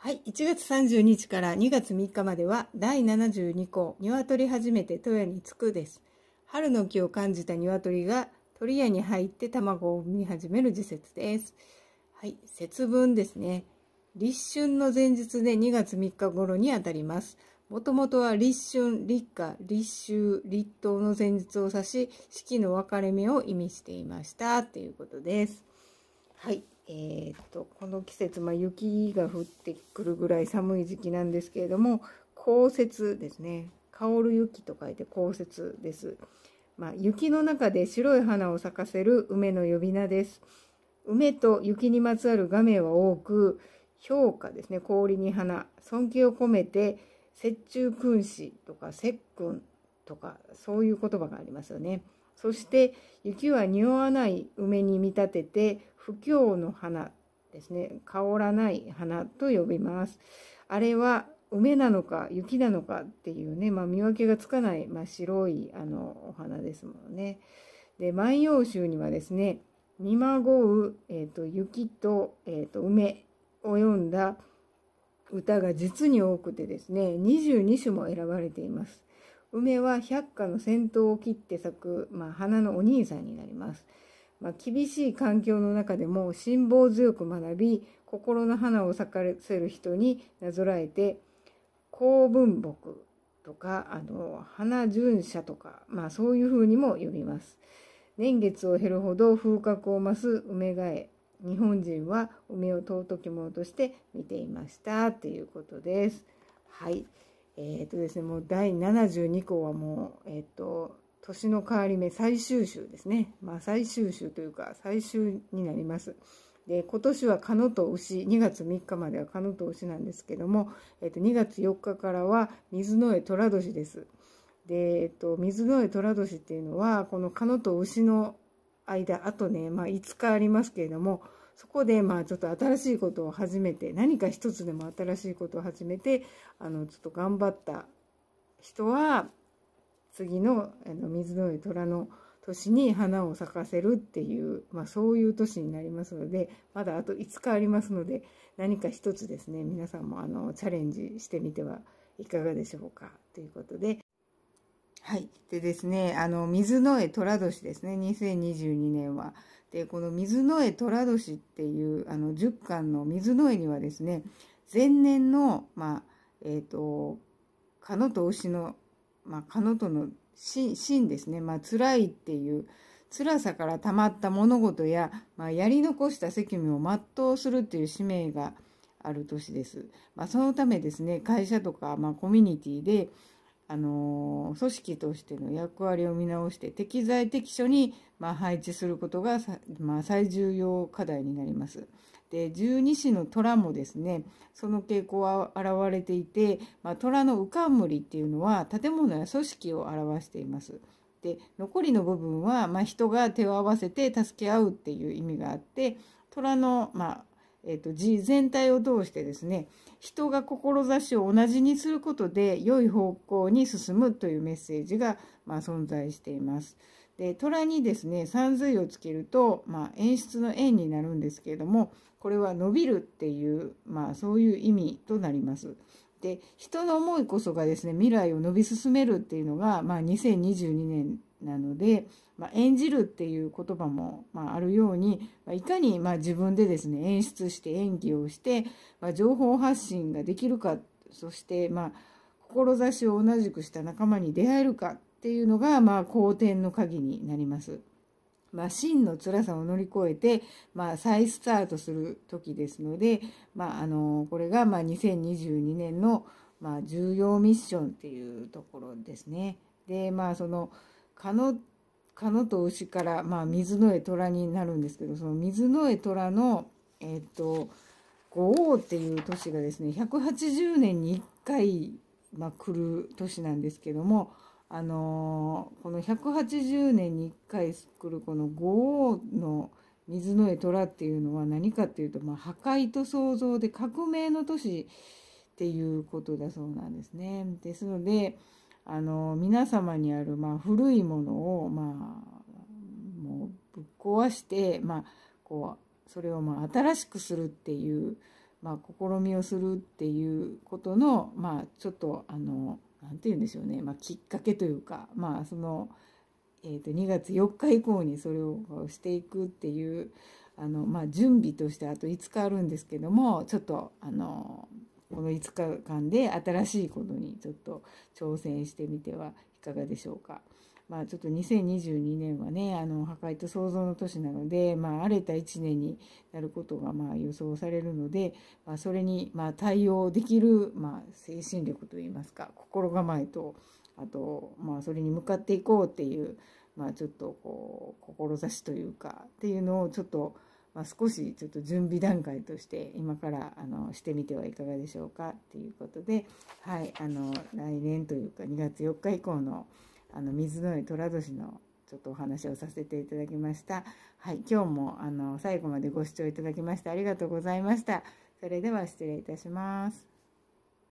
はい、1月30日から2月3日までは第72項「鶏初めて鳥屋に着く」です。春の木を感じた鶏が鳥屋に入って卵を産み始める時節です。はい、節分ですね。立春の前日で2月3日頃にあたります。もともとは立春、立夏、立秋、立冬の前日を指し、四季の分かれ目を意味していました。ということです。はい。えー、っとこの季節、まあ、雪が降ってくるぐらい寒い時期なんですけれども降雪ですね香る雪と書いて降雪です、まあ、雪の中で白い花を咲かせる梅の呼び名です梅と雪にまつわる画面は多く評価ですね氷に花尊敬を込めて雪中君子とか節君とかそういう言葉がありますよね。そして雪は匂わない梅に見立てて不況の花ですね香らない花と呼びますあれは梅なのか雪なのかっていうね、まあ、見分けがつかない、まあ、白いあのお花ですもんね。で「万葉集」にはですね「見まごう、えーと、雪と,、えーと梅」を読んだ歌が実に多くてですね22首も選ばれています。梅は百花の先頭を切って咲く、まあ、花のお兄さんになります。まあ、厳しい環境の中でも辛抱強く学び、心の花を咲かせる人になぞらえて、公文木とか、あの、花巡社とか、まあそういうふうにも呼びます。年月を経るほど風格を増す梅替え。日本人は梅を尊きものとして見ていました。ということです。はい。えっ、とですね、もう第72項はもう、えっ、と、年の変わり目、最終週ですね。まあ、最終週というか、最終になります。で、今年は鹿と牛、2月3日までは鹿と牛なんですけども、えっ、と、2月4日からは水の絵虎年です。で、えっと、水の絵虎年っていうのは、この鹿と牛の間、あとね、まあ、5日ありますけれども、そこでまあちょっと新しいことを始めて何か一つでも新しいことを始めてあのちょっと頑張った人は次のあの水の上虎の年に花を咲かせるっていう、まあ、そういう年になりますのでまだあと5日ありますので何か一つですね皆さんもあのチャレンジしてみてはいかがでしょうかということで。はい。でですね、あの、水の絵虎年ですね、2022年は。でこの水の絵寅年っていうあの10巻の水の絵にはですね前年のまあえっ、ー、とかのと牛のまあかのとのしんですねまあ辛いっていう辛さからたまった物事や、まあ、やり残した責務を全うするっていう使命がある年です。まあ、そのためですね会社とか、まあ、コミュニティであの組織としての役割を見直して適材適所に、まあ、配置することが、まあ、最重要課題になります。で十二支の虎もですねその傾向は現れていて、まあ、虎の浮かんむりっていうのは建物や組織を表しています。で残りの部分は、まあ、人が手を合わせて助け合うっていう意味があって虎の、まえーと、字全体を通してですね人が志を同じにすることで良い方向に進むというメッセージが、まあ、存在しています。で虎にですね三髄をつけると、まあ、演出の円になるんですけれどもこれは伸びるっていう、まあ、そういう意味となります。で人の思いこそがですね未来を伸び進めるっていうのが、まあ、2022年なので、まあ、演じるっていう言葉も、まあ、あるように、まあ、いかにまあ自分でですね演出して演技をして、まあ、情報発信ができるかそしてまあ志を同じくした仲間に出会えるかっていうのが、まあ、好転の鍵になります。まあ、真の辛さを乗り越えて、まあ、再スタートする時ですので、まあ、あのこれがまあ2022年のまあ重要ミッションっていうところですね。でまあその蚊の蚊のと牛から、まあ、水の絵虎になるんですけどその水の絵虎のえっと五王っていう年がですね180年に1回、まあ、来る年なんですけども。あのこの180年に1回来るこの五王の水の絵虎っていうのは何かっていうと、まあ、破壊と創造で革命の都市っていうことだそうなんですね。ですのであの皆様にある、まあ、古いものを、まあ、もうぶっ壊して、まあ、こうそれをまあ新しくするっていう、まあ、試みをするっていうことの、まあ、ちょっとあの何て言うんでしょうね、まあ、きっかけというか、まあそのえー、と2月4日以降にそれをしていくっていうあの、まあ、準備としてあと5日あるんですけどもちょっとあのこの5日間で新しいことにちょっと挑戦してみてはいかがでしょうか。まあ、ちょっと2022年はねあの破壊と創造の年なので、まあ、荒れた1年になることがまあ予想されるので、まあ、それにまあ対応できるまあ精神力といいますか心構えとあとまあそれに向かっていこうっていう、まあ、ちょっとこう志というかっていうのをちょっとまあ、少しちょっと準備段階として今からあのしてみてはいかがでしょうかっていうことで、はい、あの来年というか2月4日以降のあの水の上虎年のちょっとお話をさせていただきました。はい、今日もあの最後までご視聴いただきましてありがとうございました。それでは失礼いたします。